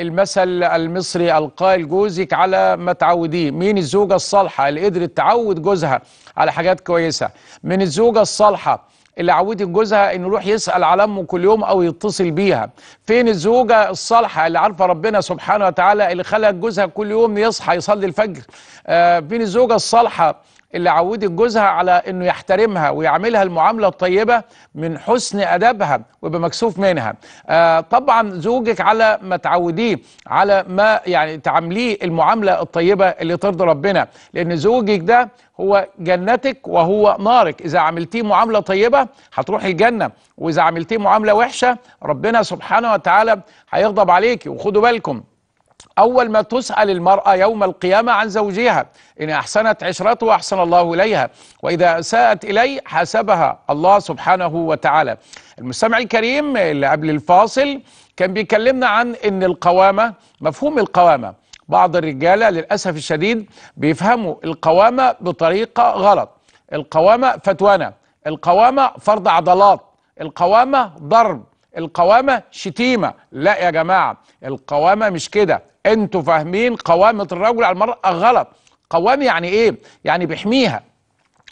المثل المصري القائل جوزك على ما تعوديه مين الزوجة الصالحة اللي قدرت تعود جوزها على حاجات كويسة من الزوجة الصالحة اللي عودت جوزها انه يروح يسال على امه كل يوم او يتصل بيها فين الزوجه الصالحه اللي عارفه ربنا سبحانه وتعالى اللي خلت جوزها كل يوم يصحى يصلي الفجر آه فين الزوجه الصالحه اللي عودت جوزها على انه يحترمها ويعملها المعامله الطيبه من حسن ادبها ويبقى مكسوف منها. آه طبعا زوجك على ما تعوديه على ما يعني تعامليه المعامله الطيبه اللي ترضي ربنا لان زوجك ده هو جنتك وهو نارك إذا عملتيه معاملة طيبة هتروحي الجنة وإذا عملتيه معاملة وحشة ربنا سبحانه وتعالى هيغضب عليك وخدوا بالكم أول ما تسأل المرأة يوم القيامة عن زوجها إن أحسنت عشرته أحسن الله إليها وإذا ساءت إلي حاسبها الله سبحانه وتعالى المستمع الكريم اللي قبل الفاصل كان بيكلمنا عن إن القوامة مفهوم القوامة بعض الرجالة للأسف الشديد بيفهموا القوامة بطريقة غلط القوامة فتوانة القوامة فرض عضلات القوامة ضرب القوامة شتيمة لا يا جماعة القوامة مش كده انتوا فاهمين قوامة الرجل على المرأة غلط قوام يعني ايه يعني بيحميها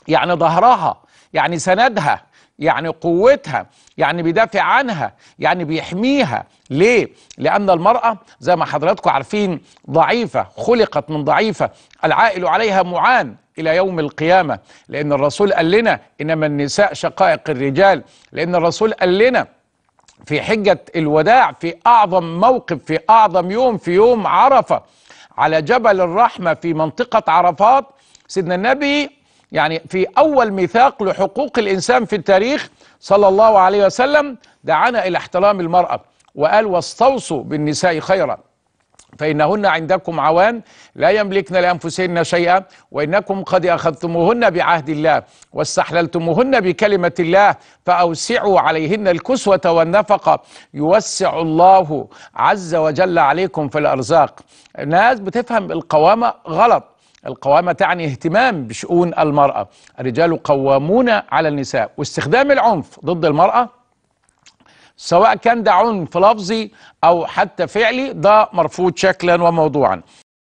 يعني ظهرها يعني سندها يعني قوتها يعني بيدافع عنها يعني بيحميها ليه؟ لأن المرأة زي ما حضراتكم عارفين ضعيفة خلقت من ضعيفة العائل عليها معان إلى يوم القيامة لأن الرسول قال لنا إنما النساء شقائق الرجال لأن الرسول قال لنا في حجة الوداع في أعظم موقف في أعظم يوم في يوم عرفة على جبل الرحمة في منطقة عرفات سيدنا النبي يعني في أول ميثاق لحقوق الإنسان في التاريخ صلى الله عليه وسلم دعانا إلى احترام المرأة وقال واستوصوا بالنساء خيرا فإنهن عندكم عوان لا يملكن لأنفسهن شيئا وإنكم قد أخذتموهن بعهد الله واستحللتموهن بكلمة الله فأوسعوا عليهن الكسوة والنفقة يوسع الله عز وجل عليكم في الأرزاق الناس بتفهم القوامة غلط القوامة تعني اهتمام بشؤون المرأة الرجال قوامون على النساء واستخدام العنف ضد المرأة سواء كان ده عنف لفظي أو حتى فعلي ده مرفوض شكلا وموضوعا